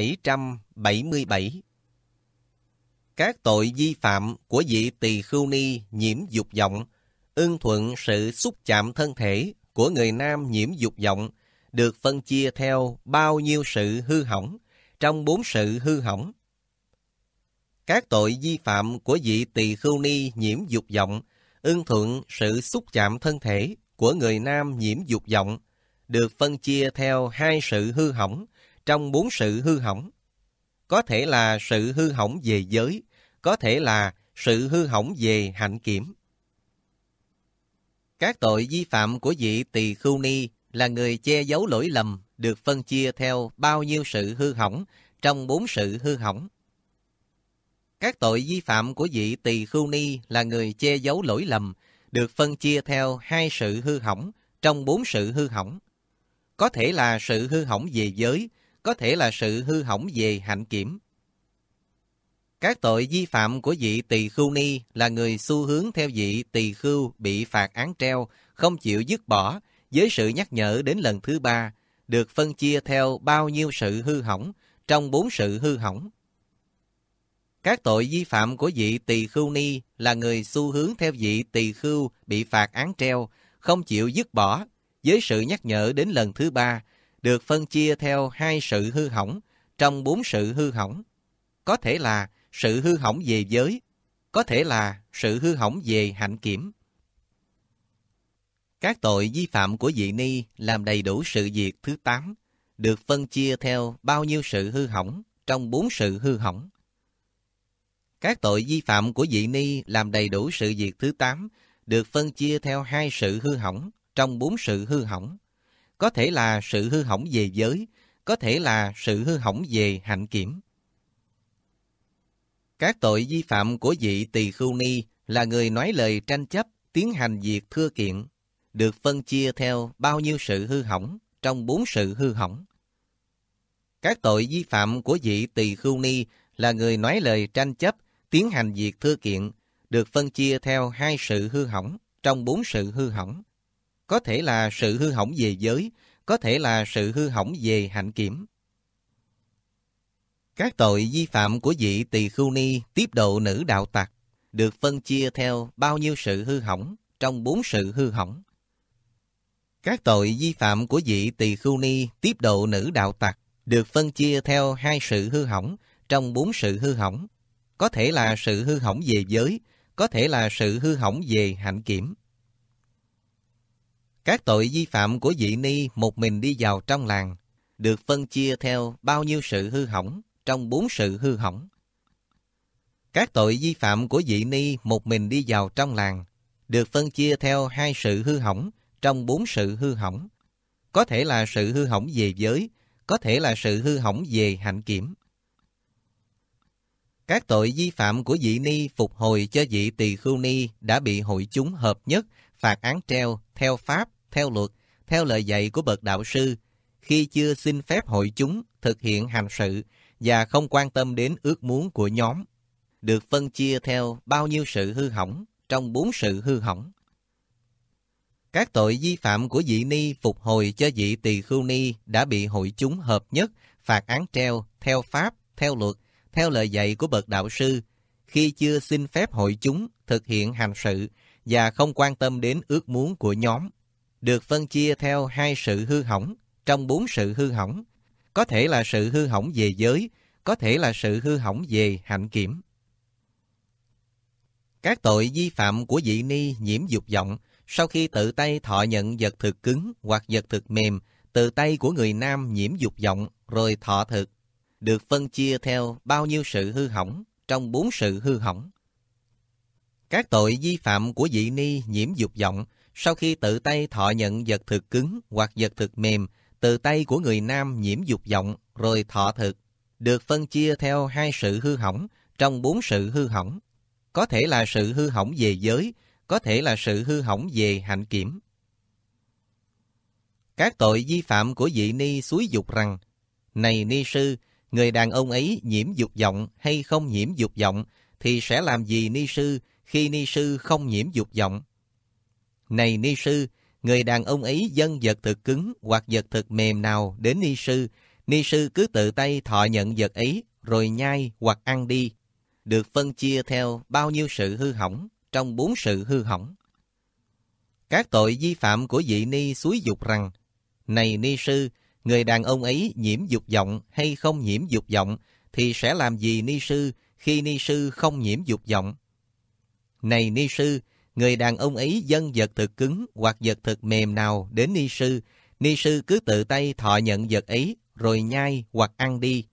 777 Các tội vi phạm của vị tỳ khưu ni nhiễm dục vọng, ưng thuận sự xúc chạm thân thể của người nam nhiễm dục vọng được phân chia theo bao nhiêu sự hư hỏng trong bốn sự hư hỏng. Các tội vi phạm của vị tỳ khưu ni nhiễm dục vọng, ưng thuận sự xúc chạm thân thể của người nam nhiễm dục vọng được phân chia theo hai sự hư hỏng trong bốn sự hư hỏng. Có thể là sự hư hỏng về giới, có thể là sự hư hỏng về hạnh kiểm. Các tội vi phạm của vị tỳ khưu ni là người che giấu lỗi lầm được phân chia theo bao nhiêu sự hư hỏng trong bốn sự hư hỏng. Các tội vi phạm của vị tỳ khưu ni là người che giấu lỗi lầm được phân chia theo hai sự hư hỏng trong bốn sự hư hỏng. Có thể là sự hư hỏng về giới, có thể là sự hư hỏng về hạnh kiểm. Các tội vi phạm của vị tỳ khưu ni là người xu hướng theo vị tỳ khưu bị phạt án treo, không chịu dứt bỏ, với sự nhắc nhở đến lần thứ ba, được phân chia theo bao nhiêu sự hư hỏng trong bốn sự hư hỏng. Các tội vi phạm của vị tỳ khưu ni là người xu hướng theo vị tỳ khưu bị phạt án treo, không chịu dứt bỏ, với sự nhắc nhở đến lần thứ ba, được phân chia theo hai sự hư hỏng trong bốn sự hư hỏng. Có thể là sự hư hỏng về giới, có thể là sự hư hỏng về hạnh kiểm. Các tội vi phạm của vị ni làm đầy đủ sự việc thứ tám được phân chia theo bao nhiêu sự hư hỏng trong bốn sự hư hỏng. Các tội vi phạm của vị ni làm đầy đủ sự việc thứ tám được phân chia theo hai sự hư hỏng trong bốn sự hư hỏng có thể là sự hư hỏng về giới, có thể là sự hư hỏng về hạnh kiểm. Các tội vi phạm của vị tỳ khưu ni là người nói lời tranh chấp, tiến hành việc thưa kiện, được phân chia theo bao nhiêu sự hư hỏng trong bốn sự hư hỏng. Các tội vi phạm của vị tỳ khưu ni là người nói lời tranh chấp, tiến hành việc thưa kiện, được phân chia theo hai sự hư hỏng trong bốn sự hư hỏng có thể là sự hư hỏng về giới, có thể là sự hư hỏng về hạnh kiểm. Các tội vi phạm của vị tỳ khưu ni tiếp độ nữ đạo tặc được phân chia theo bao nhiêu sự hư hỏng trong bốn sự hư hỏng. Các tội vi phạm của vị tỳ khưu ni tiếp độ nữ đạo tặc được phân chia theo hai sự hư hỏng trong bốn sự hư hỏng. Có thể là sự hư hỏng về giới, có thể là sự hư hỏng về hạnh kiểm. Các tội vi phạm của vị ni một mình đi vào trong làng, được phân chia theo bao nhiêu sự hư hỏng trong bốn sự hư hỏng. Các tội vi phạm của vị ni một mình đi vào trong làng, được phân chia theo hai sự hư hỏng trong bốn sự hư hỏng. Có thể là sự hư hỏng về giới, có thể là sự hư hỏng về hạnh kiểm. Các tội vi phạm của vị ni phục hồi cho vị tỳ khưu ni đã bị hội chúng hợp nhất phạt án treo theo pháp, theo luật, theo lời dạy của bậc đạo sư, khi chưa xin phép hội chúng thực hiện hành sự và không quan tâm đến ước muốn của nhóm, được phân chia theo bao nhiêu sự hư hỏng trong bốn sự hư hỏng. Các tội vi phạm của vị ni phục hồi cho vị tỳ khưu ni đã bị hội chúng hợp nhất, phạt án treo, theo pháp, theo luật, theo lời dạy của bậc đạo sư, khi chưa xin phép hội chúng thực hiện hành sự và không quan tâm đến ước muốn của nhóm, được phân chia theo hai sự hư hỏng trong bốn sự hư hỏng, có thể là sự hư hỏng về giới, có thể là sự hư hỏng về hạnh kiểm. Các tội vi phạm của vị ni nhiễm dục vọng sau khi tự tay thọ nhận vật thực cứng hoặc vật thực mềm từ tay của người nam nhiễm dục vọng rồi thọ thực, được phân chia theo bao nhiêu sự hư hỏng trong bốn sự hư hỏng. Các tội vi phạm của dị ni nhiễm dục vọng sau khi tự tay thọ nhận vật thực cứng hoặc vật thực mềm từ tay của người nam nhiễm dục vọng rồi thọ thực được phân chia theo hai sự hư hỏng trong bốn sự hư hỏng. Có thể là sự hư hỏng về giới, có thể là sự hư hỏng về hạnh kiểm. Các tội vi phạm của vị ni suối dục rằng, Này ni sư, người đàn ông ấy nhiễm dục vọng hay không nhiễm dục vọng thì sẽ làm gì ni sư khi ni sư không nhiễm dục vọng. Này ni sư, người đàn ông ấy dân vật thực cứng hoặc vật thực mềm nào đến ni sư, ni sư cứ tự tay thọ nhận vật ấy rồi nhai hoặc ăn đi, được phân chia theo bao nhiêu sự hư hỏng trong bốn sự hư hỏng. Các tội vi phạm của vị ni suối dục rằng, này ni sư, người đàn ông ấy nhiễm dục vọng hay không nhiễm dục vọng thì sẽ làm gì ni sư khi ni sư không nhiễm dục vọng? Này ni sư, người đàn ông ấy dân vật thực cứng hoặc vật thực mềm nào đến ni sư, ni sư cứ tự tay thọ nhận vật ấy rồi nhai hoặc ăn đi.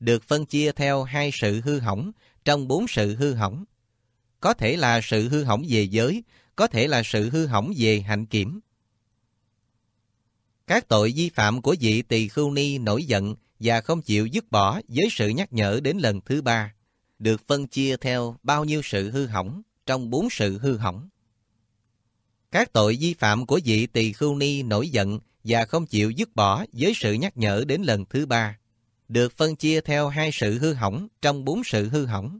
Được phân chia theo hai sự hư hỏng trong bốn sự hư hỏng. Có thể là sự hư hỏng về giới, có thể là sự hư hỏng về hạnh kiểm. Các tội vi phạm của vị tỳ khưu ni nổi giận và không chịu dứt bỏ với sự nhắc nhở đến lần thứ ba, được phân chia theo bao nhiêu sự hư hỏng trong bốn sự hư hỏng. Các tội vi phạm của vị tỳ khưu ni nổi giận và không chịu dứt bỏ với sự nhắc nhở đến lần thứ ba, được phân chia theo hai sự hư hỏng trong bốn sự hư hỏng.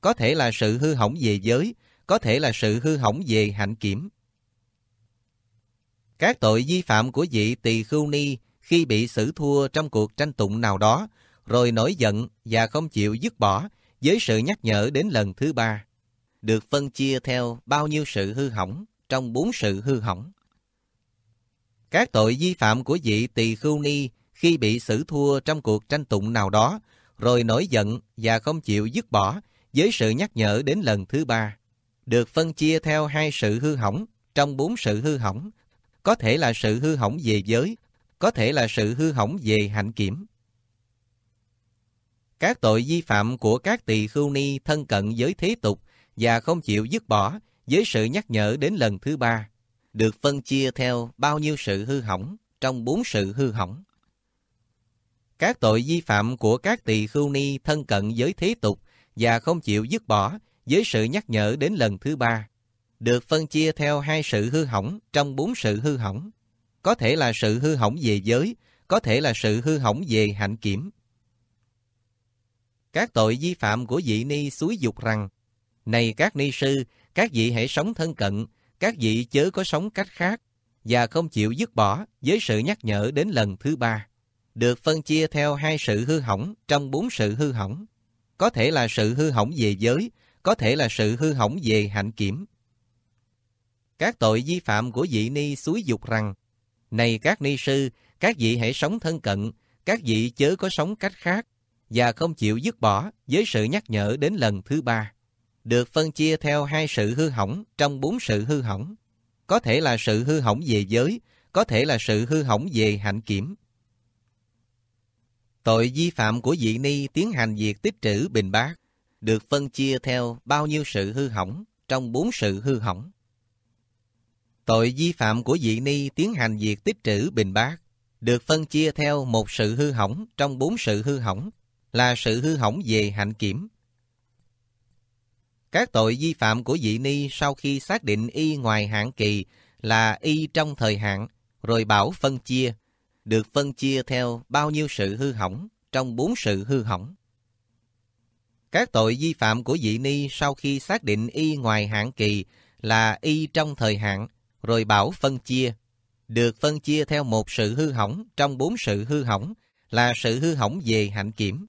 Có thể là sự hư hỏng về giới, có thể là sự hư hỏng về hạnh kiểm. Các tội vi phạm của vị tỳ khưu ni khi bị xử thua trong cuộc tranh tụng nào đó, rồi nổi giận và không chịu dứt bỏ với sự nhắc nhở đến lần thứ ba, được phân chia theo bao nhiêu sự hư hỏng trong bốn sự hư hỏng. Các tội vi phạm của vị tỳ khưu ni khi bị xử thua trong cuộc tranh tụng nào đó, rồi nổi giận và không chịu dứt bỏ với sự nhắc nhở đến lần thứ ba, được phân chia theo hai sự hư hỏng trong bốn sự hư hỏng, có thể là sự hư hỏng về giới, có thể là sự hư hỏng về hạnh kiểm. Các tội vi phạm của các tỳ khưu ni thân cận với thế tục và không chịu dứt bỏ với sự nhắc nhở đến lần thứ ba, được phân chia theo bao nhiêu sự hư hỏng trong bốn sự hư hỏng. Các tội vi phạm của các tỳ khưu ni thân cận với thế tục và không chịu dứt bỏ với sự nhắc nhở đến lần thứ ba, được phân chia theo hai sự hư hỏng trong bốn sự hư hỏng. Có thể là sự hư hỏng về giới, có thể là sự hư hỏng về hạnh kiểm. Các tội vi phạm của vị ni suối dục rằng này các ni sư, các vị hãy sống thân cận, các vị chớ có sống cách khác, và không chịu dứt bỏ với sự nhắc nhở đến lần thứ ba. Được phân chia theo hai sự hư hỏng trong bốn sự hư hỏng. Có thể là sự hư hỏng về giới, có thể là sự hư hỏng về hạnh kiểm. Các tội vi phạm của vị ni suối dục rằng, Này các ni sư, các vị hãy sống thân cận, các vị chớ có sống cách khác, và không chịu dứt bỏ với sự nhắc nhở đến lần thứ ba được phân chia theo hai sự hư hỏng trong bốn sự hư hỏng. Có thể là sự hư hỏng về giới, có thể là sự hư hỏng về hạnh kiểm. Tội vi phạm của vị ni tiến hành việc tích trữ bình bát được phân chia theo bao nhiêu sự hư hỏng trong bốn sự hư hỏng. Tội vi phạm của vị ni tiến hành việc tích trữ bình bát được phân chia theo một sự hư hỏng trong bốn sự hư hỏng là sự hư hỏng về hạnh kiểm, các tội vi phạm của vị ni sau khi xác định y ngoài hạn kỳ là y trong thời hạn, rồi bảo phân chia, được phân chia theo bao nhiêu sự hư hỏng trong bốn sự hư hỏng. Các tội vi phạm của vị ni sau khi xác định y ngoài hạn kỳ là y trong thời hạn, rồi bảo phân chia, được phân chia theo một sự hư hỏng trong bốn sự hư hỏng là sự hư hỏng về hạnh kiểm.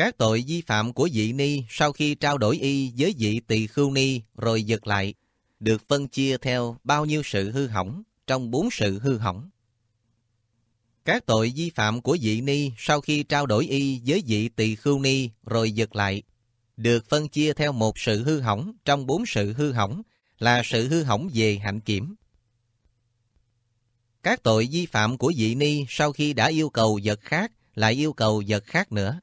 Các tội vi phạm của vị ni sau khi trao đổi y với vị tỳ khưu ni rồi giật lại, được phân chia theo bao nhiêu sự hư hỏng trong bốn sự hư hỏng. Các tội vi phạm của vị ni sau khi trao đổi y với vị tỳ khưu ni rồi giật lại, được phân chia theo một sự hư hỏng trong bốn sự hư hỏng là sự hư hỏng về hạnh kiểm. Các tội vi phạm của vị ni sau khi đã yêu cầu vật khác lại yêu cầu vật khác nữa,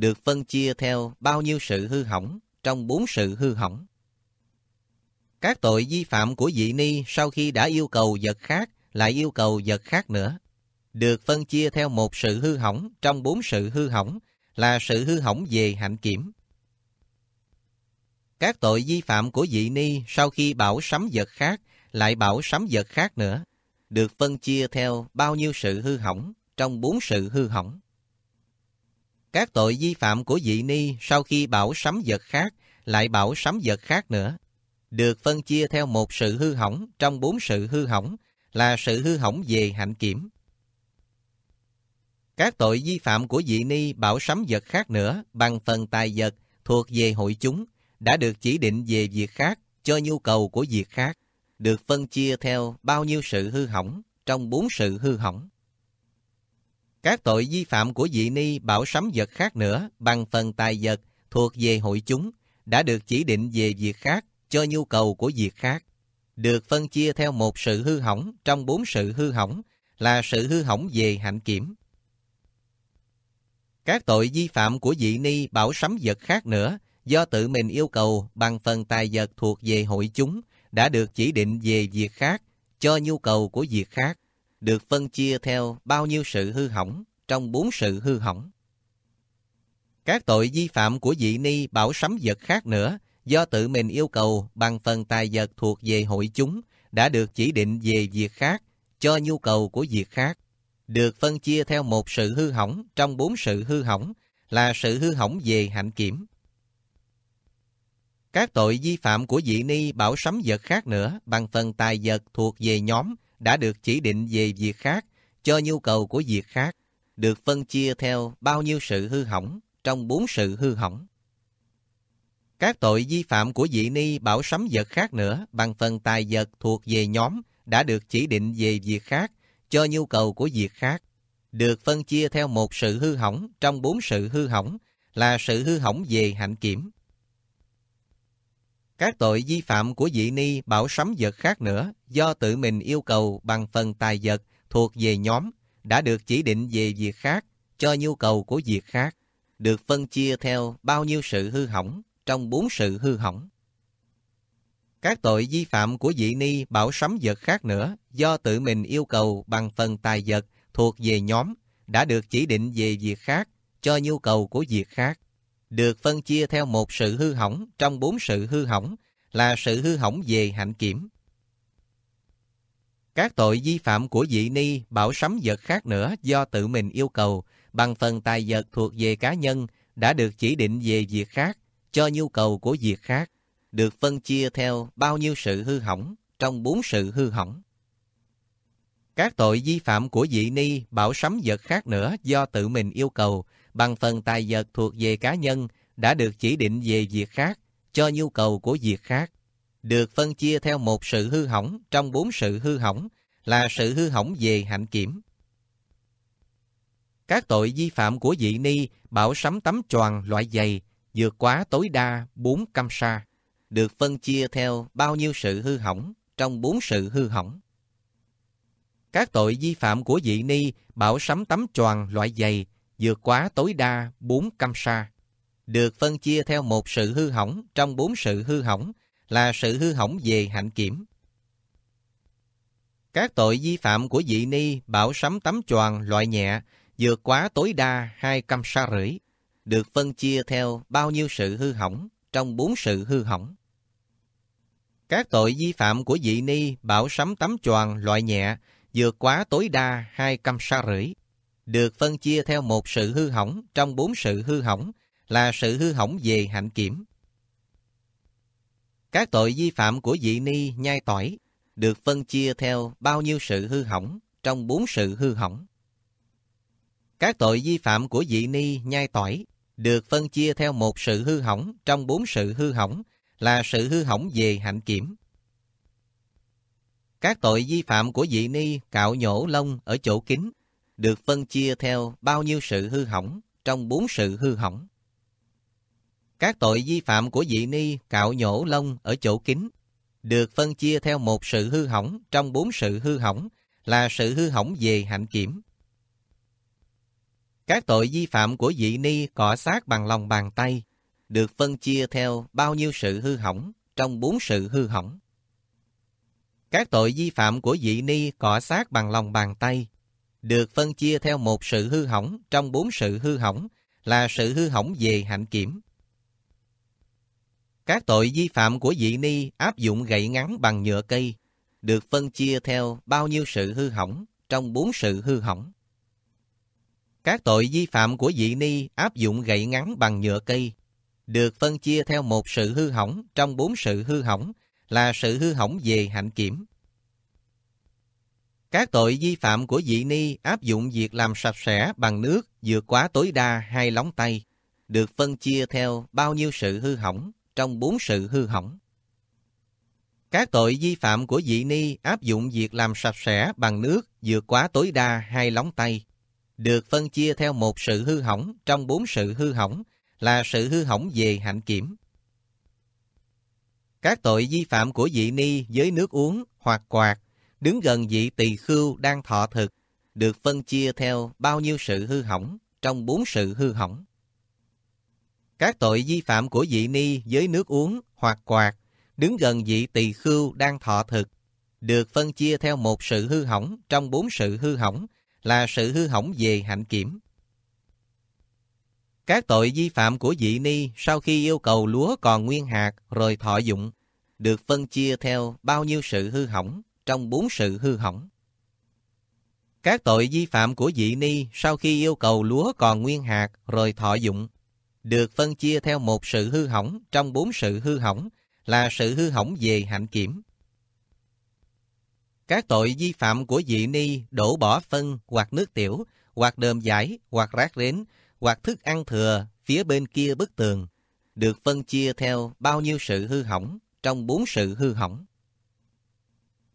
được phân chia theo bao nhiêu sự hư hỏng trong bốn sự hư hỏng. Các tội vi phạm của dị ni sau khi đã yêu cầu vật khác lại yêu cầu vật khác nữa, được phân chia theo một sự hư hỏng trong bốn sự hư hỏng là sự hư hỏng về hạnh kiểm. Các tội vi phạm của dị ni sau khi bảo sắm vật khác lại bảo sắm vật khác nữa, được phân chia theo bao nhiêu sự hư hỏng trong bốn sự hư hỏng. Các tội vi phạm của vị ni sau khi bảo sắm vật khác, lại bảo sắm vật khác nữa, được phân chia theo một sự hư hỏng trong bốn sự hư hỏng, là sự hư hỏng về hạnh kiểm. Các tội vi phạm của vị ni bảo sắm vật khác nữa bằng phần tài vật thuộc về hội chúng đã được chỉ định về việc khác cho nhu cầu của việc khác, được phân chia theo bao nhiêu sự hư hỏng trong bốn sự hư hỏng. Các tội vi phạm của vị ni bảo sắm vật khác nữa bằng phần tài vật thuộc về hội chúng đã được chỉ định về việc khác cho nhu cầu của việc khác. Được phân chia theo một sự hư hỏng trong bốn sự hư hỏng là sự hư hỏng về hạnh kiểm. Các tội vi phạm của vị ni bảo sắm vật khác nữa do tự mình yêu cầu bằng phần tài vật thuộc về hội chúng đã được chỉ định về việc khác cho nhu cầu của việc khác được phân chia theo bao nhiêu sự hư hỏng trong bốn sự hư hỏng. Các tội vi phạm của vị ni bảo sấm vật khác nữa do tự mình yêu cầu bằng phần tài vật thuộc về hội chúng đã được chỉ định về việc khác cho nhu cầu của việc khác, được phân chia theo một sự hư hỏng trong bốn sự hư hỏng là sự hư hỏng về hạnh kiểm. Các tội vi phạm của vị ni bảo sấm vật khác nữa bằng phần tài vật thuộc về nhóm đã được chỉ định về việc khác cho nhu cầu của việc khác, được phân chia theo bao nhiêu sự hư hỏng trong bốn sự hư hỏng. Các tội vi phạm của vị ni bảo sắm vật khác nữa bằng phần tài vật thuộc về nhóm đã được chỉ định về việc khác cho nhu cầu của việc khác, được phân chia theo một sự hư hỏng trong bốn sự hư hỏng là sự hư hỏng về hạnh kiểm, các tội vi phạm của vị ni bảo sắm vật khác nữa do tự mình yêu cầu bằng phần tài vật thuộc về nhóm đã được chỉ định về việc khác cho nhu cầu của việc khác, được phân chia theo bao nhiêu sự hư hỏng trong bốn sự hư hỏng. Các tội vi phạm của vị ni bảo sắm vật khác nữa do tự mình yêu cầu bằng phần tài vật thuộc về nhóm đã được chỉ định về việc khác cho nhu cầu của việc khác, được phân chia theo một sự hư hỏng trong bốn sự hư hỏng là sự hư hỏng về hạnh kiểm. Các tội vi phạm của vị ni bảo sắm vật khác nữa do tự mình yêu cầu bằng phần tài vật thuộc về cá nhân đã được chỉ định về việc khác cho nhu cầu của việc khác được phân chia theo bao nhiêu sự hư hỏng trong bốn sự hư hỏng. Các tội vi phạm của vị ni bảo sắm vật khác nữa do tự mình yêu cầu bằng phần tài vật thuộc về cá nhân đã được chỉ định về việc khác, cho nhu cầu của việc khác. Được phân chia theo một sự hư hỏng trong bốn sự hư hỏng là sự hư hỏng về hạnh kiểm. Các tội vi phạm của vị ni bảo sắm tấm choàng loại dày vượt quá tối đa bốn cam sa, được phân chia theo bao nhiêu sự hư hỏng trong bốn sự hư hỏng. Các tội vi phạm của vị ni bảo sắm tấm choàng loại dày vượt quá tối đa 4 cam sa, được phân chia theo một sự hư hỏng trong bốn sự hư hỏng là sự hư hỏng về hạnh kiểm. Các tội vi phạm của vị ni bảo sấm tắm choàng loại nhẹ vượt quá tối đa 2 cam sa rưỡi, được phân chia theo bao nhiêu sự hư hỏng trong bốn sự hư hỏng. Các tội vi phạm của vị ni bảo sấm tắm choàng loại nhẹ vượt quá tối đa 2 cam sa rưỡi, được phân chia theo một sự hư hỏng trong bốn sự hư hỏng là sự hư hỏng về hạnh kiểm. Các tội vi phạm của vị ni nhai tỏi được phân chia theo bao nhiêu sự hư hỏng trong bốn sự hư hỏng. Các tội vi phạm của vị ni nhai tỏi được phân chia theo một sự hư hỏng trong bốn sự hư hỏng là sự hư hỏng về hạnh kiểm. Các tội vi phạm của vị ni cạo nhổ lông ở chỗ kín được phân chia theo bao nhiêu sự hư hỏng trong bốn sự hư hỏng. Các tội vi phạm của vị ni cạo nhổ lông ở chỗ kín được phân chia theo một sự hư hỏng trong bốn sự hư hỏng là sự hư hỏng về hạnh kiểm. Các tội vi phạm của vị ni cọ sát bằng lòng bàn tay được phân chia theo bao nhiêu sự hư hỏng trong bốn sự hư hỏng. Các tội vi phạm của vị ni cọ sát bằng lòng bàn tay được phân chia theo một sự hư hỏng trong bốn sự hư hỏng là sự hư hỏng về hạnh kiểm. Các tội vi phạm của vị ni áp dụng gậy ngắn bằng nhựa cây được phân chia theo bao nhiêu sự hư hỏng trong bốn sự hư hỏng. Các tội vi phạm của vị ni áp dụng gậy ngắn bằng nhựa cây được phân chia theo một sự hư hỏng trong bốn sự hư hỏng là sự hư hỏng về hạnh kiểm. Các tội vi phạm của vị ni áp dụng việc làm sạch sẽ bằng nước vượt quá tối đa hai lóng tay, được phân chia theo bao nhiêu sự hư hỏng trong bốn sự hư hỏng. Các tội vi phạm của vị ni áp dụng việc làm sạch sẽ bằng nước vượt quá tối đa hai lóng tay, được phân chia theo một sự hư hỏng trong bốn sự hư hỏng là sự hư hỏng về hạnh kiểm. Các tội vi phạm của vị ni với nước uống hoặc quạt đứng gần vị tỳ khưu đang thọ thực, được phân chia theo bao nhiêu sự hư hỏng trong bốn sự hư hỏng. Các tội vi phạm của vị ni với nước uống hoặc quạt, đứng gần vị tỳ khưu đang thọ thực, được phân chia theo một sự hư hỏng trong bốn sự hư hỏng là sự hư hỏng về hạnh kiểm. Các tội vi phạm của vị ni sau khi yêu cầu lúa còn nguyên hạt rồi thọ dụng, được phân chia theo bao nhiêu sự hư hỏng trong bốn sự hư hỏng. Các tội vi phạm của dị ni sau khi yêu cầu lúa còn nguyên hạt rồi thọ dụng, được phân chia theo một sự hư hỏng trong bốn sự hư hỏng là sự hư hỏng về hạnh kiểm. Các tội vi phạm của dị ni đổ bỏ phân hoặc nước tiểu, hoặc đờm giải, hoặc rác rến, hoặc thức ăn thừa phía bên kia bức tường, được phân chia theo bao nhiêu sự hư hỏng trong bốn sự hư hỏng.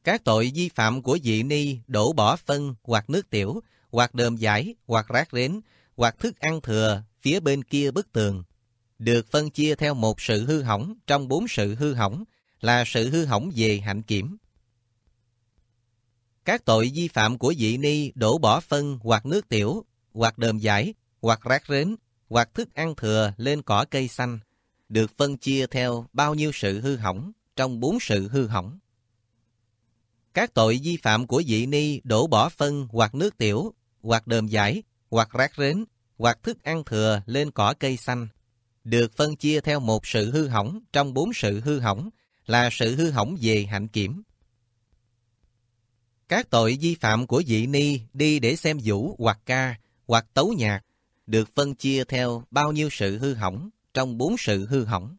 Các tội vi phạm của dị ni đổ bỏ phân hoặc nước tiểu, hoặc đờm giải, hoặc rác rến, hoặc thức ăn thừa phía bên kia bức tường. Được phân chia theo một sự hư hỏng trong bốn sự hư hỏng là sự hư hỏng về hạnh kiểm. Các tội vi phạm của dị ni đổ bỏ phân hoặc nước tiểu, hoặc đờm giải, hoặc rác rến, hoặc thức ăn thừa lên cỏ cây xanh, được phân chia theo bao nhiêu sự hư hỏng trong bốn sự hư hỏng. Các tội vi phạm của vị ni đổ bỏ phân hoặc nước tiểu, hoặc đờm giải, hoặc rác rến, hoặc thức ăn thừa lên cỏ cây xanh, được phân chia theo một sự hư hỏng trong bốn sự hư hỏng là sự hư hỏng về hạnh kiểm. Các tội vi phạm của vị ni đi để xem vũ hoặc ca hoặc tấu nhạc được phân chia theo bao nhiêu sự hư hỏng trong bốn sự hư hỏng.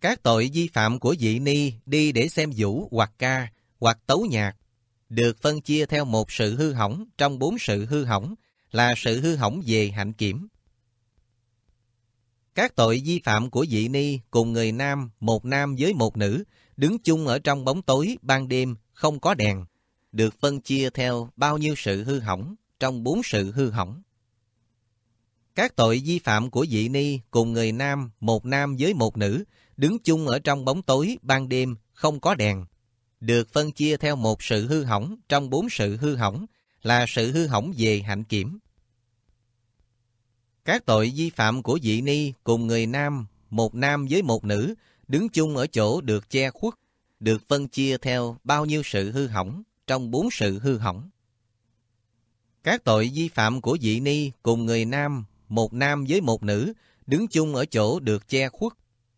Các tội vi phạm của vị ni đi để xem vũ hoặc ca hoặc tấu nhạc, được phân chia theo một sự hư hỏng trong bốn sự hư hỏng là sự hư hỏng về hạnh kiểm. Các tội vi phạm của dị ni cùng người nam, một nam với một nữ, đứng chung ở trong bóng tối, ban đêm, không có đèn, được phân chia theo bao nhiêu sự hư hỏng trong bốn sự hư hỏng. Các tội vi phạm của dị ni cùng người nam, một nam với một nữ, đứng chung ở trong bóng tối, ban đêm, không có đèn, được phân chia theo một sự hư hỏng trong bốn sự hư hỏng là sự hư hỏng về hạnh kiểm. Các tội vi phạm của vị ni cùng người nam, một nam với một nữ, đứng chung ở chỗ được che khuất, được phân chia theo bao nhiêu sự hư hỏng trong bốn sự hư hỏng. Các tội vi phạm của vị ni cùng người nam, một nam với một nữ, đứng chung ở chỗ được che khuất,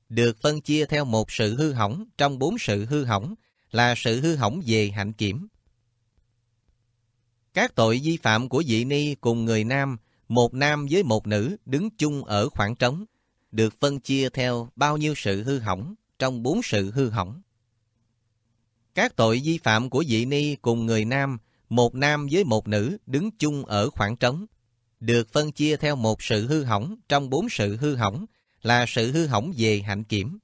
được phân chia theo một sự hư hỏng trong bốn sự hư hỏng là sự hư hỏng về hạnh kiểm. Các tội vi phạm của vị ni cùng người nam, một nam với một nữ đứng chung ở khoảng trống, được phân chia theo bao nhiêu sự hư hỏng trong bốn sự hư hỏng. Các tội vi phạm của vị ni cùng người nam, một nam với một nữ đứng chung ở khoảng trống, được phân chia theo một sự hư hỏng trong bốn sự hư hỏng là sự hư hỏng về hạnh kiểm.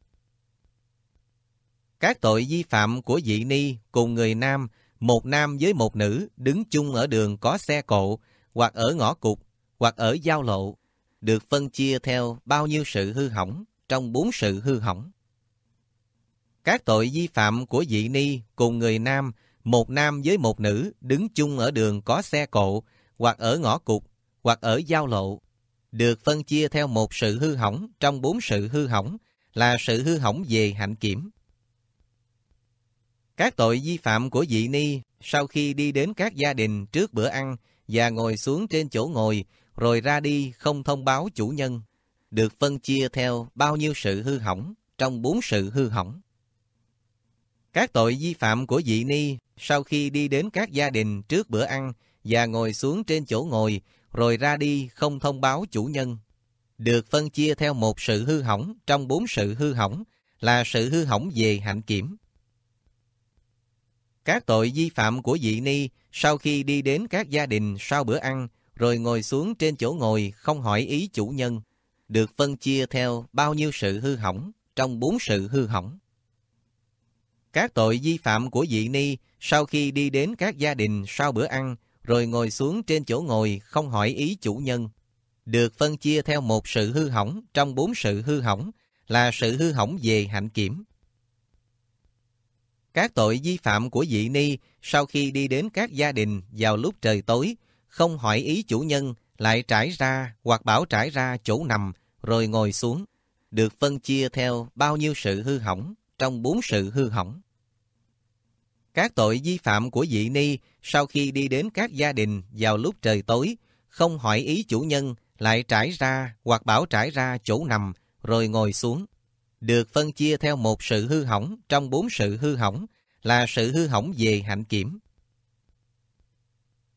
Các tội vi phạm của dị ni cùng người nam, một nam với một nữ đứng chung ở đường có xe cộ, hoặc ở ngõ cụt, hoặc ở giao lộ, được phân chia theo bao nhiêu sự hư hỏng trong bốn sự hư hỏng. Các tội vi phạm của dị ni cùng người nam, một nam với một nữ đứng chung ở đường có xe cộ, hoặc ở ngõ cụt, hoặc ở giao lộ, được phân chia theo một sự hư hỏng trong bốn sự hư hỏng là sự hư hỏng về hạnh kiểm. Các tội vi phạm của vị ni sau khi đi đến các gia đình trước bữa ăn và ngồi xuống trên chỗ ngồi rồi ra đi không thông báo chủ nhân, được phân chia theo bao nhiêu sự hư hỏng trong bốn sự hư hỏng. Các tội vi phạm của vị ni sau khi đi đến các gia đình trước bữa ăn và ngồi xuống trên chỗ ngồi rồi ra đi không thông báo chủ nhân, được phân chia theo một sự hư hỏng trong bốn sự hư hỏng là sự hư hỏng về hạnh kiểm. Các tội vi phạm của vị ni sau khi đi đến các gia đình sau bữa ăn, rồi ngồi xuống trên chỗ ngồi không hỏi ý chủ nhân, được phân chia theo bao nhiêu sự hư hỏng trong bốn sự hư hỏng. Các tội vi phạm của vị ni sau khi đi đến các gia đình sau bữa ăn, rồi ngồi xuống trên chỗ ngồi không hỏi ý chủ nhân, được phân chia theo một sự hư hỏng trong bốn sự hư hỏng là sự hư hỏng về hạnh kiểm. Các tội vi phạm của vị ni sau khi đi đến các gia đình vào lúc trời tối, không hỏi ý chủ nhân, lại trải ra hoặc bảo trải ra chỗ nằm rồi ngồi xuống, được phân chia theo bao nhiêu sự hư hỏng trong bốn sự hư hỏng. Các tội vi phạm của vị ni sau khi đi đến các gia đình vào lúc trời tối, không hỏi ý chủ nhân, lại trải ra hoặc bảo trải ra chỗ nằm rồi ngồi xuống, được phân chia theo một sự hư hỏng trong bốn sự hư hỏng là sự hư hỏng về hạnh kiểm.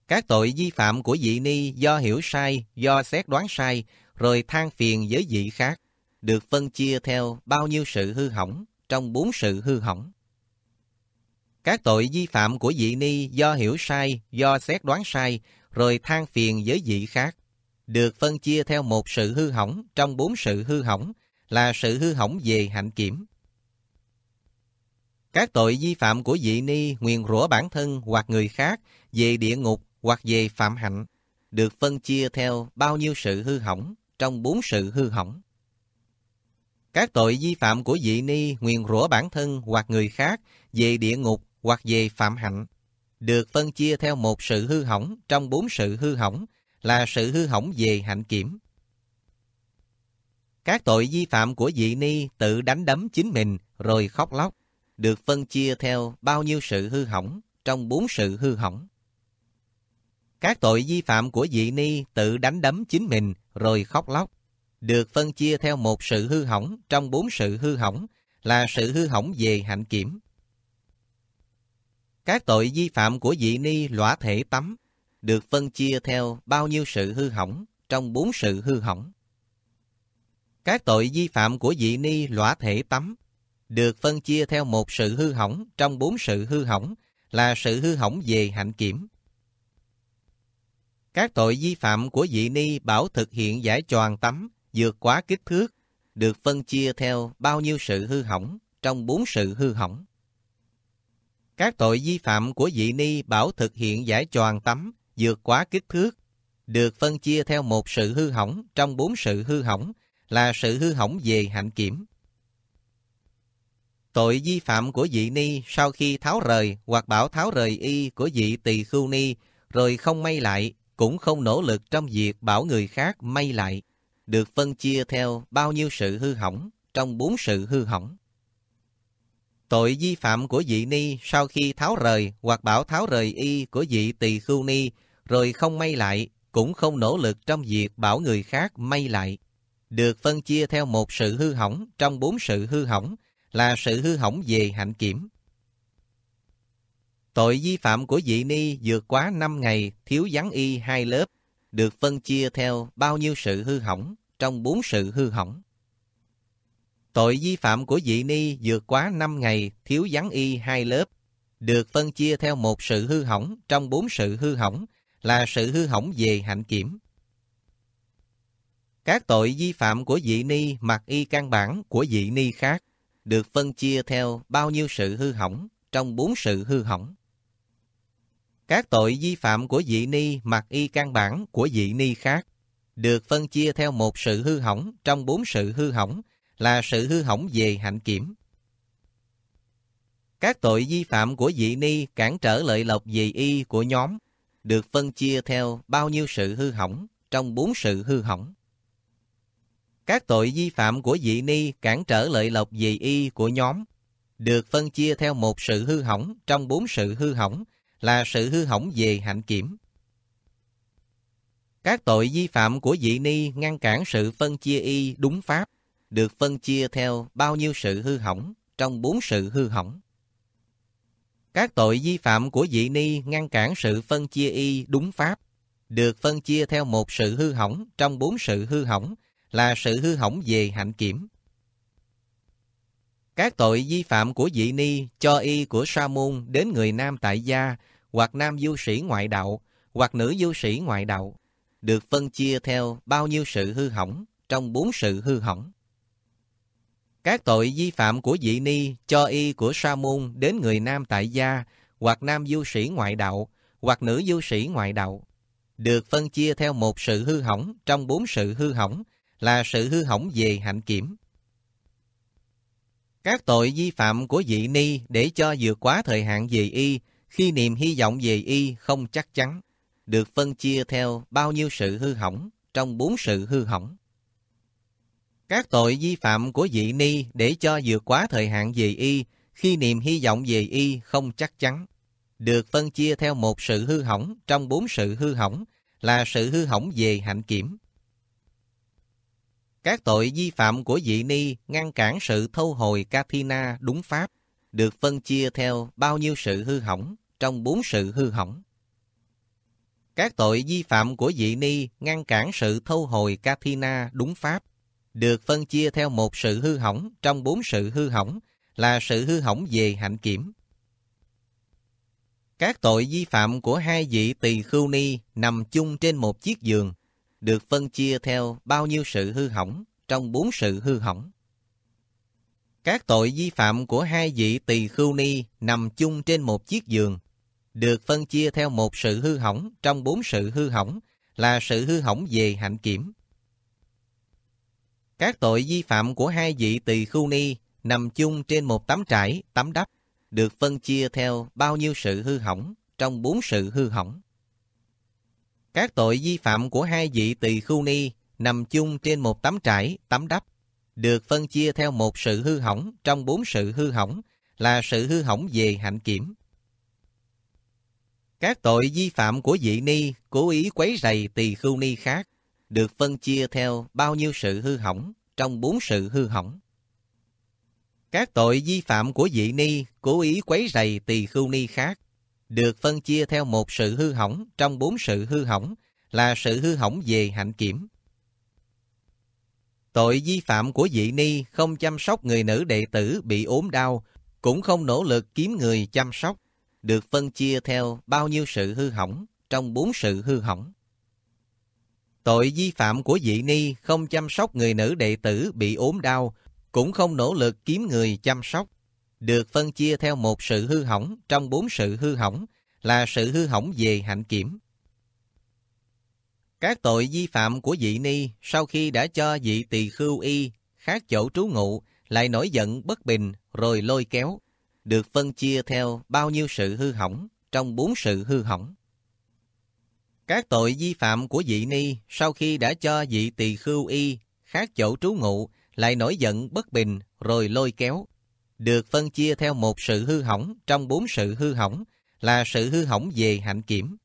Các tội vi phạm của vị ni do hiểu sai, do xét đoán sai, rồi than phiền với vị khác, được phân chia theo bao nhiêu sự hư hỏng trong bốn sự hư hỏng. Các tội vi phạm của vị ni do hiểu sai, do xét đoán sai, rồi than phiền với vị khác, được phân chia theo một sự hư hỏng trong bốn sự hư hỏng là sự hư hỏng về hạnh kiểm. Các tội vi phạm của vị ni nguyền rủa bản thân hoặc người khác về địa ngục hoặc về phạm hạnh được phân chia theo bao nhiêu sự hư hỏng trong bốn sự hư hỏng. Các tội vi phạm của vị ni nguyền rủa bản thân hoặc người khác về địa ngục hoặc về phạm hạnh được phân chia theo một sự hư hỏng trong bốn sự hư hỏng là sự hư hỏng về hạnh kiểm. Các tội vi phạm của vị ni tự đánh đấm chính mình rồi khóc lóc, được phân chia theo bao nhiêu sự hư hỏng trong bốn sự hư hỏng. Các tội vi phạm của vị ni tự đánh đấm chính mình rồi khóc lóc, được phân chia theo một sự hư hỏng trong bốn sự hư hỏng là sự hư hỏng về hạnh kiểm. Các tội vi phạm của vị ni lõa thể tắm được phân chia theo bao nhiêu sự hư hỏng trong bốn sự hư hỏng. Các tội vi phạm của vị ni lõa thể tắm được phân chia theo một sự hư hỏng trong bốn sự hư hỏng là sự hư hỏng về hạnh kiểm. Các tội vi phạm của vị ni bảo thực hiện giải tròn tắm vượt quá kích thước được phân chia theo bao nhiêu sự hư hỏng trong bốn sự hư hỏng. Các tội vi phạm của vị ni bảo thực hiện giải tròn tắm vượt quá kích thước được phân chia theo một sự hư hỏng trong bốn sự hư hỏng là sự hư hỏng về hạnh kiểm. Tội vi phạm của vị ni sau khi tháo rời hoặc bảo tháo rời y của vị tỳ khưu ni rồi không may lại, cũng không nỗ lực trong việc bảo người khác may lại, được phân chia theo bao nhiêu sự hư hỏng trong bốn sự hư hỏng. Tội vi phạm của vị ni sau khi tháo rời hoặc bảo tháo rời y của vị tỳ khưu ni rồi không may lại, cũng không nỗ lực trong việc bảo người khác may lại, được phân chia theo một sự hư hỏng trong bốn sự hư hỏng là sự hư hỏng về hạnh kiểm. Tội vi phạm của vị ni vượt quá 5 ngày thiếu vắng y hai lớp được phân chia theo bao nhiêu sự hư hỏng trong bốn sự hư hỏng. Tội vi phạm của vị ni vượt quá 5 ngày thiếu vắng y hai lớp được phân chia theo một sự hư hỏng trong bốn sự hư hỏng là sự hư hỏng về hạnh kiểm. Các tội vi phạm của vị ni mặc y căn bản của vị ni khác được phân chia theo bao nhiêu sự hư hỏng trong bốn sự hư hỏng. Các tội vi phạm của vị ni mặc y căn bản của vị ni khác được phân chia theo một sự hư hỏng trong bốn sự hư hỏng là sự hư hỏng về hạnh kiểm. Các tội vi phạm của vị ni cản trở lợi lộc dị y của nhóm được phân chia theo bao nhiêu sự hư hỏng trong bốn sự hư hỏng. Các tội vi phạm của dị ni cản trở lợi lộc dị y của nhóm được phân chia theo một sự hư hỏng trong bốn sự hư hỏng là sự hư hỏng về hạnh kiểm. Các tội vi phạm của dị ni ngăn cản sự phân chia y đúng pháp được phân chia theo bao nhiêu sự hư hỏng trong bốn sự hư hỏng. Các tội vi phạm của dị ni ngăn cản sự phân chia y đúng pháp được phân chia theo một sự hư hỏng trong bốn sự hư hỏng là sự hư hỏng về hạnh kiểm. Các tội vi phạm của vị ni cho y của sa môn đến người nam tại gia hoặc nam du sĩ ngoại đạo hoặc nữ du sĩ ngoại đạo được phân chia theo bao nhiêu sự hư hỏng trong bốn sự hư hỏng. Các tội vi phạm của vị ni cho y của sa môn đến người nam tại gia hoặc nam du sĩ ngoại đạo hoặc nữ du sĩ ngoại đạo được phân chia theo một sự hư hỏng trong bốn sự hư hỏng là sự hư hỏng về hạnh kiểm. Các tội vi phạm của vị ni để cho vượt quá thời hạn về y khi niềm hy vọng về y không chắc chắn, được phân chia theo bao nhiêu sự hư hỏng trong bốn sự hư hỏng. Các tội vi phạm của vị ni để cho vượt quá thời hạn về y khi niềm hy vọng về y không chắc chắn, được phân chia theo một sự hư hỏng trong bốn sự hư hỏng là sự hư hỏng về hạnh kiểm. Các tội vi phạm của vị ni ngăn cản sự thâu hồi Kathina đúng pháp, được phân chia theo bao nhiêu sự hư hỏng trong bốn sự hư hỏng. Các tội vi phạm của vị ni ngăn cản sự thâu hồi Kathina đúng pháp, được phân chia theo một sự hư hỏng trong bốn sự hư hỏng là sự hư hỏng về hạnh kiểm. Các tội vi phạm của hai vị tỳ khưu ni nằm chung trên một chiếc giường được phân chia theo bao nhiêu sự hư hỏng trong bốn sự hư hỏng. Các tội vi phạm của hai vị tỳ khưu ni nằm chung trên một chiếc giường, được phân chia theo một sự hư hỏng trong bốn sự hư hỏng là sự hư hỏng về hạnh kiểm. Các tội vi phạm của hai vị tỳ khưu ni nằm chung trên một tấm trải, tấm đắp, được phân chia theo bao nhiêu sự hư hỏng trong bốn sự hư hỏng. Các tội vi phạm của hai vị tỳ khưu ni nằm chung trên một tấm trải, tấm đắp, được phân chia theo một sự hư hỏng trong bốn sự hư hỏng là sự hư hỏng về hạnh kiểm. Các tội vi phạm của vị ni cố ý quấy rầy tỳ khưu ni khác được phân chia theo bao nhiêu sự hư hỏng trong bốn sự hư hỏng. Các tội vi phạm của vị ni cố ý quấy rầy tỳ khưu ni khác được phân chia theo một sự hư hỏng trong bốn sự hư hỏng là sự hư hỏng về hạnh kiểm. Tội vi phạm của vị ni không chăm sóc người nữ đệ tử bị ốm đau, cũng không nỗ lực kiếm người chăm sóc, được phân chia theo bao nhiêu sự hư hỏng trong bốn sự hư hỏng. Tội vi phạm của vị ni không chăm sóc người nữ đệ tử bị ốm đau, cũng không nỗ lực kiếm người chăm sóc, được phân chia theo một sự hư hỏng trong bốn sự hư hỏng là sự hư hỏng về hạnh kiểm. Các tội vi phạm của vị ni sau khi đã cho vị tỳ khưu y khác chỗ trú ngụ lại nổi giận bất bình rồi lôi kéo, được phân chia theo bao nhiêu sự hư hỏng trong bốn sự hư hỏng. Các tội vi phạm của vị ni sau khi đã cho vị tỳ khưu y khác chỗ trú ngụ lại nổi giận bất bình rồi lôi kéo, được phân chia theo một sự hư hỏng trong bốn sự hư hỏng là sự hư hỏng về hạnh kiểm.